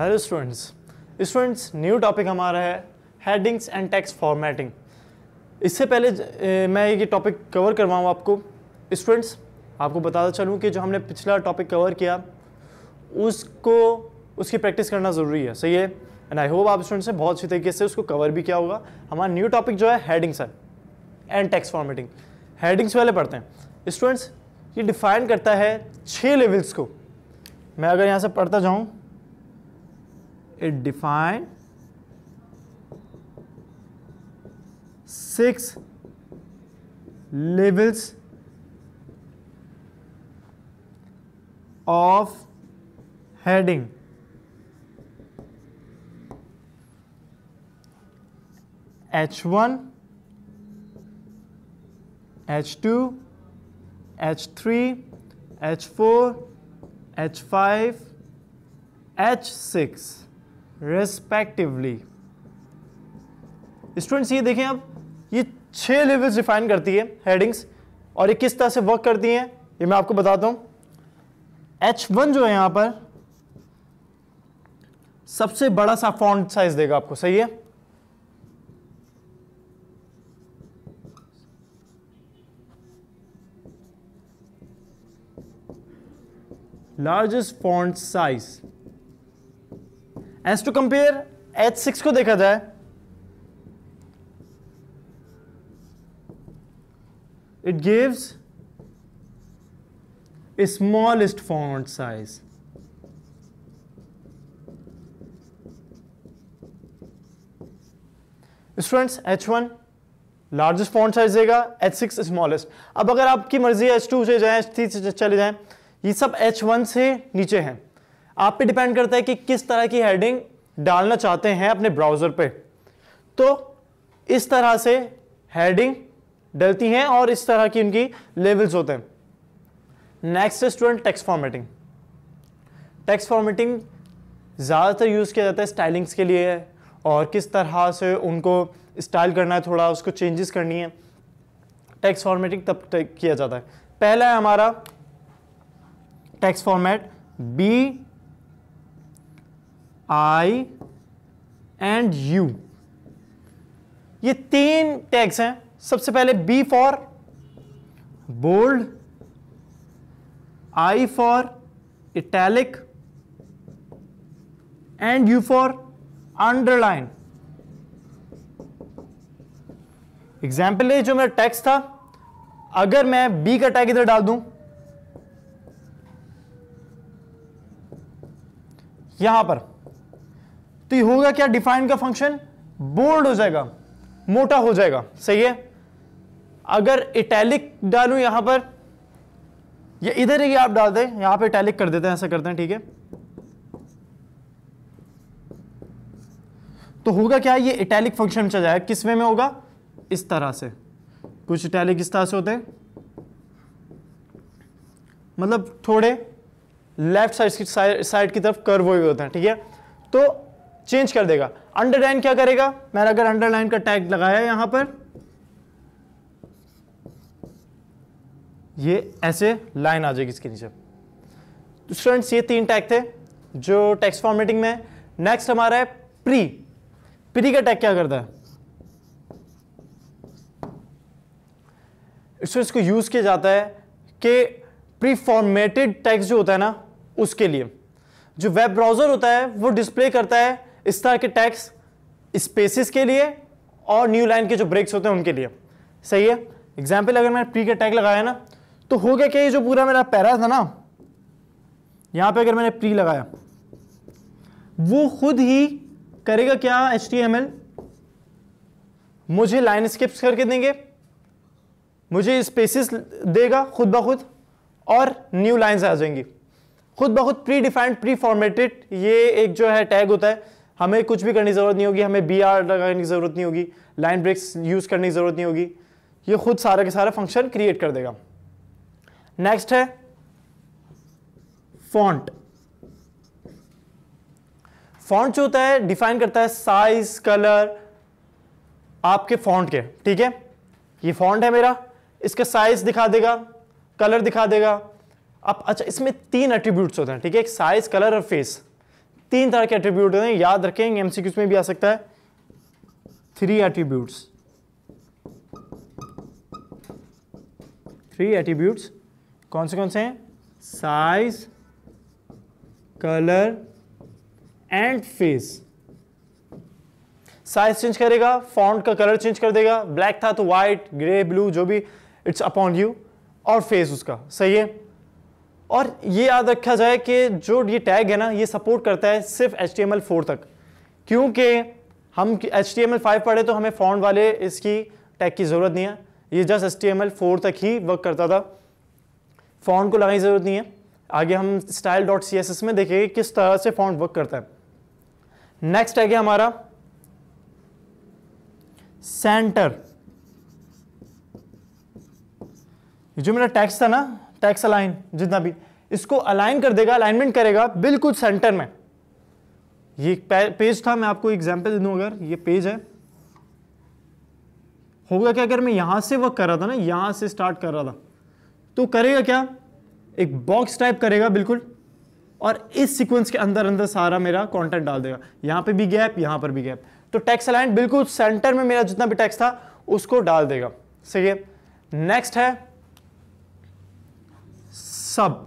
Hello students students new topic हमारा है headings and text formatting इससे पहले मैं ये टॉपिक कवर करवाऊँ आपको स्टूडेंट्स आपको बताता चलूँ कि जो हमने पिछला टॉपिक कवर किया उसको उसकी प्रैक्टिस करना ज़रूरी है सही है एंड आई होप आप स्टूडेंट्स ने बहुत अच्छी तरीके से उसको कवर भी किया होगा हमारा न्यू टॉपिक जो है हेडिंग्स है एंड टेक्स्ट फॉर्मेटिंग हेडिंग्स वाले पढ़ते हैं स्टूडेंट्स ये डिफाइन करता है छः लेवल्स को मैं अगर यहाँ से पढ़ता जाऊँ it defined six levels of heading H1, H2, H3, H4, H5, H6. Respectively students ये देखें आप ये छह लेवल्स डिफाइन करती है हेडिंग्स और ये किस तरह से वर्क करती हैं ये मैं आपको बताता हूं एच वन जो है यहां पर सबसे बड़ा सा फॉन्ट साइज देगा आपको सही है largest font size as to compare H six को देखा जाए it gives smallest font size students H one largest font size देगा एच सिक्स स्मॉलेस्ट अब अगर आपकी मर्जी एच टू से जाए थ्री से चले जाए ये सब एच वन से नीचे हैं आप पे डिपेंड करता है कि किस तरह की हेडिंग डालना चाहते हैं अपने ब्राउज़र पे तो इस तरह से हेडिंग डलती हैं और इस तरह की उनकी लेवल्स होते हैं नेक्स्ट है student text formatting text formatting ज़्यादातर यूज़ किया जाता है स्टाइलिंग्स के लिए और किस तरह से उनको स्टाइल करना है थोड़ा उसको चेंजेस करनी है टेक्स्ट फॉर्मेटिंग तब किया जाता है पहला है हमारा text format B I and U ये तीन टैग्स हैं सबसे पहले B for bold I for italic and U for underline example जो मेरा टैक्स था अगर मैं बी का टैग इधर डाल दूं यहां पर तो ये होगा क्या डिफाइन का फंक्शन बोल्ड हो जाएगा मोटा हो जाएगा सही है अगर इटैलिक डालू यहां पर या इधर ही आप डाल दें यहां पे इटैलिक कर देते हैं ऐसा करते हैं ठीक है तो होगा क्या ये इटैलिक फंक्शन चल जाएगा किस वे में होगा इस तरह से कुछ इटैलिक इस तरह से होते हैं मतलब थोड़े लेफ्ट साइड साइड की तरफ कर्व हुए होते हैं ठीक है तो चेंज कर देगा अंडरलाइन क्या करेगा मैंने अगर अंडरलाइन का टैग लगाया यहां पर ये ऐसे लाइन आ जाएगी इसके नीचे स्टूडेंट्स तो ये तीन टैग थे जो टैक्स फॉर्मेटिंग में नेक्स्ट हमारा है प्री प्री का टैग क्या करता है इसको इसको यूज किया जाता है कि प्री फॉर्मेटेड टैक्स जो होता है ना उसके लिए जो वेब ब्राउजर होता है वो डिस्प्ले करता है इस तरह के टैक्स स्पेसिस के लिए और न्यू लाइन के जो ब्रेक्स होते हैं उनके लिए सही है एग्जाम्पल अगर मैंने प्री का टैग लगाया ना तो हो गया क्या ये जो पूरा मेरा पैरा था ना यहाँ पे अगर मैंने प्री लगाया वो खुद ही करेगा क्या एच मुझे लाइन स्किप्स करके देंगे मुझे स्पेसिस देगा खुद ब खुद और न्यू लाइंस आ जाएंगी खुद ब खुद प्री डिफाइंड प्री फॉर्मेटेड ये एक जो है टैग होता है हमें कुछ भी करने की ज़रूरत नहीं होगी हमें बी आर लगाने की ज़रूरत नहीं होगी लाइन ब्रेक्स यूज़ करने की ज़रूरत नहीं होगी ये खुद सारा के सारा फंक्शन क्रिएट कर देगा नेक्स्ट है फॉन्ट फॉन्ट जो होता है डिफाइन करता है साइज कलर आपके फॉन्ट के ठीक है ये फॉन्ट है मेरा इसका साइज दिखा देगा कलर दिखा देगा अब अच्छा इसमें तीन एट्रीब्यूट्स होते हैं ठीक है एक साइज कलर और फेस तीन तरह के एट्रीब्यूट हैं याद रखें एमसीक्यूज में भी आ सकता है थ्री एट्रीब्यूट्स थ्री एट्रीब्यूट्स कौन से कौन से हैं size colour and face size change करेगा फॉन्ट का कलर चेंज कर देगा ब्लैक था तो व्हाइट ग्रे ब्लू जो भी इट्स अपॉन यू और फेस उसका सही है और ये याद रखा जाए कि जो ये टैग है ना ये सपोर्ट करता है सिर्फ एच टी तक क्योंकि हम एच टी एम पढ़े तो हमें फॉन्ट वाले इसकी टैग की ज़रूरत नहीं है ये जस्ट एच टी तक ही वर्क करता था फॉन्ट को लगाने की ज़रूरत नहीं है आगे हम style dot C S S में देखेंगे किस तरह से फॉन्ट वर्क करता है नेक्स्ट टैग है हमारा सेंटर जो मेरा टैक्स था ना टैक्स अलाइन जितना भी इसको अलाइन कर देगा अलाइनमेंट करेगा बिल्कुल सेंटर में ये पेज था मैं आपको एग्जाम्पल दे दूँ अगर ये पेज है होगा क्या अगर मैं यहाँ से वर्क कर रहा था ना यहाँ से स्टार्ट कर रहा था तो करेगा क्या एक बॉक्स टाइप करेगा बिल्कुल और इस सीक्वेंस के अंदर अंदर सारा मेरा कंटेंट डाल देगा यहाँ पे भी गैप यहाँ पर भी गैप तो टैक्स अलाइन बिल्कुल सेंटर में मेरा जितना भी टैक्स था उसको डाल देगा सही है नेक्स्ट है सब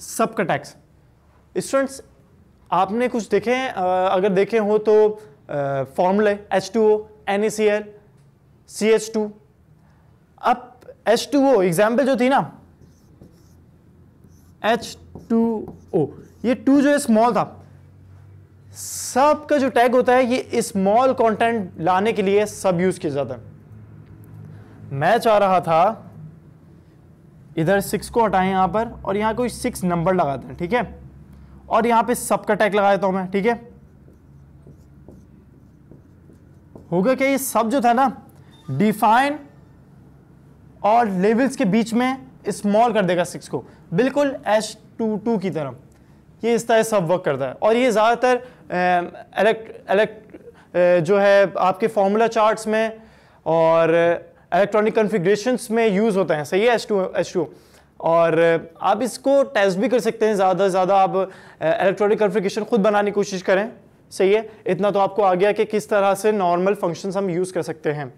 सब का टैक्स स्टूडेंट्स आपने कुछ देखे हैं अगर देखे हो तो फॉर्मूले H two O N A C L C H two अब एच टू ओ एग्जाम्पल जो थी ना एच टू ओ ये टू जो है स्मॉल था सब का जो टैग होता है ये स्मॉल कंटेंट लाने के लिए सब यूज किया जाता है मैं चाह रहा था इधर सिक्स को हटाएं यहाँ पर और यहाँ कोई सिक्स नंबर लगा दें ठीक है और यहाँ पे सबका टैग लगा देता हूँ मैं ठीक है हो गया क्या ये सब जो था ना डिफाइन और लेवल्स के बीच में स्मॉल कर देगा सिक्स को बिल्कुल एच टू टू की तरह ये इस तरह सब वर्क करता है और ये ज़्यादातर एलेक्ट एलेक्ट जो है आपके फॉर्मूला चार्ट्स में और इलेक्ट्रॉनिक कन्फिग्रेशन में यूज़ होता है सही है एच टू एस टू और आप इसको टेस्ट भी कर सकते हैं ज़्यादा से ज़्यादा आप इलेक्ट्रॉनिक कन्फिग्रेशन खुद बनाने की कोशिश करें सही है इतना तो आपको आ गया कि किस तरह से नॉर्मल फंक्शन हम यूज़ कर सकते हैं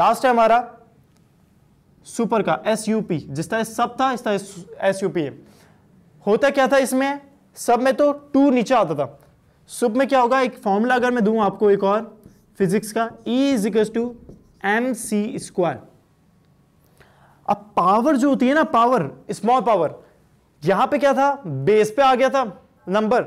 लास्ट है हमारा सुपर का एस यू पी जिस तरह सब था इस तरह एस यू पी है होता क्या था इसमें सब में तो टू नीचे आता था सुप में क्या होगा एक फॉर्मूला अगर मैं दूं आपको एक और फिजिक्स का E is equal to M C square अब पावर जो होती है ना पावर स्मॉल पावर यहां पे क्या था बेस पे आ गया था नंबर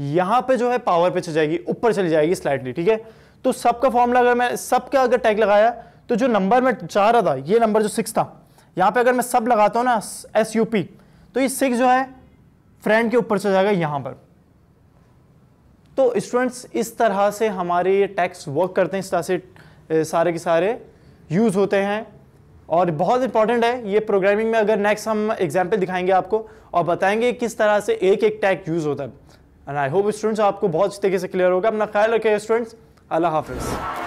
यहां पे जो है पावर पे चली जाएगी ऊपर चली जाएगी स्लाइटली ठीक है तो सबका फॉर्मूला अगर मैं सबका अगर टैग लगाया तो जो नंबर मैं चाह रहा था ये नंबर जो सिक्स था यहां पे अगर मैं सब लगाता हूं ना एस यू पी तो ये सिक्स जो है फ्रेंड के ऊपर चला जाएगा यहां पर तो स्टूडेंट्स इस तरह से हमारे टैक्स वर्क करते हैं इस तरह से सारे के सारे यूज़ होते हैं और बहुत इंपॉर्टेंट है ये प्रोग्रामिंग में अगर नेक्स्ट हम एग्जाम्पल दिखाएंगे आपको और बताएंगे किस तरह से एक एक टैग यूज़ होता है एंड आई होप स्टूडेंट्स आपको बहुत तरीके से क्लियर होगा अपना ख्याल रखें स्टूडेंट्स अल्लाह हाफिज़